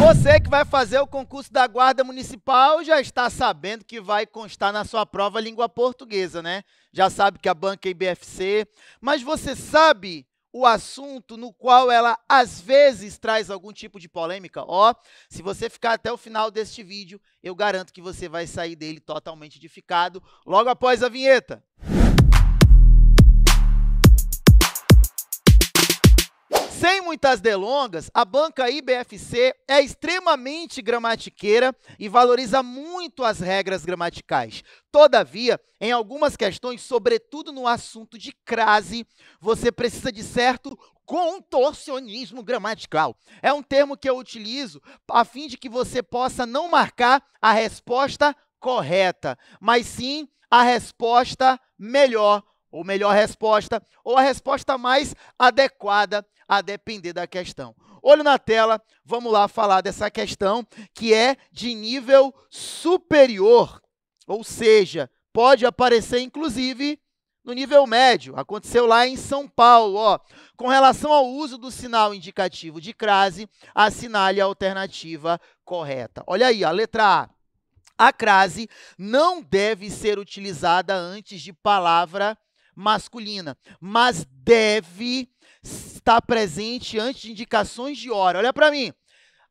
Você que vai fazer o concurso da Guarda Municipal já está sabendo que vai constar na sua prova língua portuguesa, né? Já sabe que a banca é IBFC, mas você sabe o assunto no qual ela às vezes traz algum tipo de polêmica? Ó, se você ficar até o final deste vídeo, eu garanto que você vai sair dele totalmente edificado logo após a vinheta. Sem muitas delongas, a banca IBFC é extremamente gramatiqueira e valoriza muito as regras gramaticais. Todavia, em algumas questões, sobretudo no assunto de crase, você precisa de certo contorcionismo gramatical. É um termo que eu utilizo a fim de que você possa não marcar a resposta correta, mas sim a resposta melhor ou melhor resposta, ou a resposta mais adequada a depender da questão. Olho na tela, vamos lá falar dessa questão que é de nível superior, ou seja, pode aparecer inclusive no nível médio. Aconteceu lá em São Paulo. Ó. Com relação ao uso do sinal indicativo de crase, assinale a alternativa correta. Olha aí, a letra A. A crase não deve ser utilizada antes de palavra masculina, mas deve estar presente antes de indicações de hora. Olha para mim.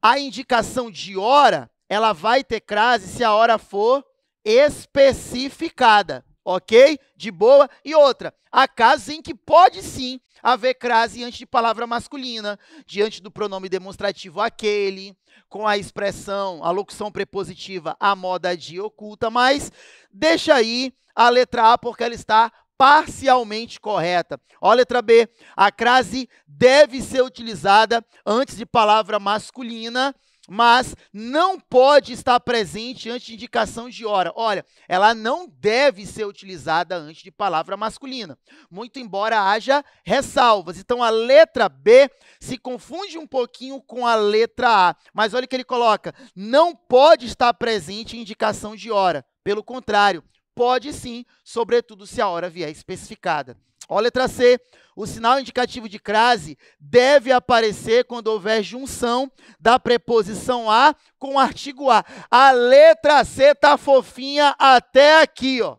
A indicação de hora, ela vai ter crase se a hora for especificada, ok? De boa. E outra, há casos em que pode sim haver crase antes de palavra masculina, diante do pronome demonstrativo aquele, com a expressão, a locução prepositiva a moda de oculta, mas deixa aí a letra A porque ela está parcialmente correta. Ó, letra B. A crase deve ser utilizada antes de palavra masculina, mas não pode estar presente antes de indicação de hora. Olha, ela não deve ser utilizada antes de palavra masculina, muito embora haja ressalvas. Então a letra B se confunde um pouquinho com a letra A, mas olha o que ele coloca: não pode estar presente indicação de hora. Pelo contrário, pode sim, sobretudo se a hora vier especificada. Ó, letra C. O sinal indicativo de crase deve aparecer quando houver junção da preposição a com o artigo a. A letra C tá fofinha até aqui, ó.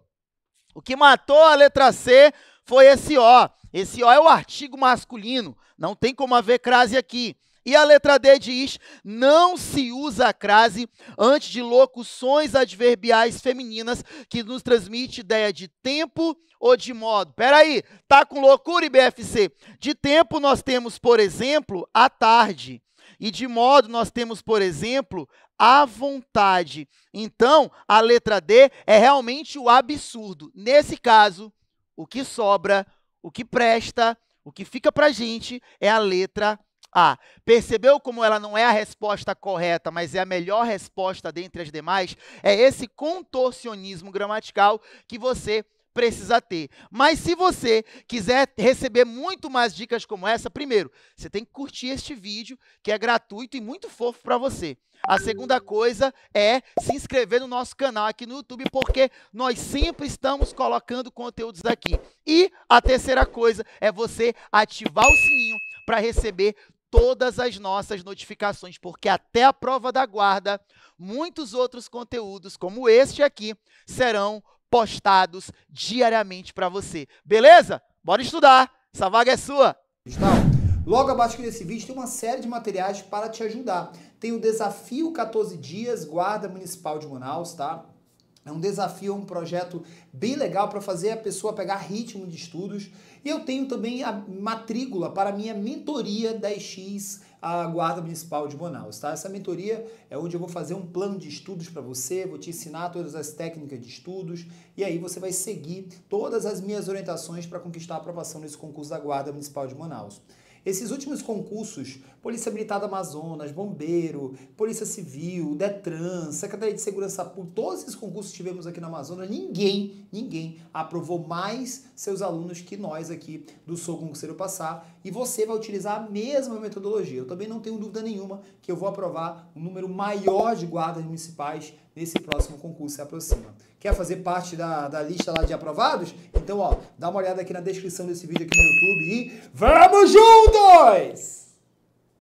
O que matou a letra C foi esse ó. Esse ó é o artigo masculino. Não tem como haver crase aqui. E a letra D diz: não se usa a crase antes de locuções adverbiais femininas que nos transmite ideia de tempo ou de modo. Peraí, tá com loucura, IBFC? De tempo nós temos, por exemplo, à tarde. E de modo nós temos, por exemplo, à vontade. Então, a letra D é realmente o absurdo. Nesse caso, o que sobra, o que presta, o que fica pra gente é a letra D. A. Ah, percebeu como ela não é a resposta correta, mas é a melhor resposta dentre as demais? É esse contorcionismo gramatical que você precisa ter. Mas se você quiser receber muito mais dicas como essa, primeiro, você tem que curtir este vídeo, que é gratuito e muito fofo para você. A segunda coisa é se inscrever no nosso canal aqui no YouTube, porque nós sempre estamos colocando conteúdos aqui. E a terceira coisa é você ativar o sininho para receber todas as nossas notificações, porque até a prova da guarda, muitos outros conteúdos, como este aqui, serão postados diariamente para você. Beleza? Bora estudar! Essa vaga é sua! logo abaixo desse vídeo tem uma série de materiais para te ajudar. Tem o desafio 14 dias, Guarda Municipal de Manaus, tá? É um desafio, é um projeto bem legal para fazer a pessoa pegar ritmo de estudos. E eu tenho também a matrícula para a minha mentoria 10x à Guarda Municipal de Manaus. Tá? Essa mentoria é onde eu vou fazer um plano de estudos para você, vou te ensinar todas as técnicas de estudos e aí você vai seguir todas as minhas orientações para conquistar a aprovação nesse concurso da Guarda Municipal de Manaus. Esses últimos concursos, Polícia Militar do Amazonas, Bombeiro, Polícia Civil, Detran, Secretaria de Segurança Pública, todos esses concursos que tivemos aqui no Amazonas, ninguém, ninguém aprovou mais seus alunos que nós aqui do Sou Concurseiro Passar. E você vai utilizar a mesma metodologia. Eu também não tenho dúvida nenhuma que eu vou aprovar um número maior de guardas municipais esse próximo concurso se aproxima. Quer fazer parte da, da lista lá de aprovados? Então, ó, dá uma olhada aqui na descrição desse vídeo aqui no YouTube e vamos juntos!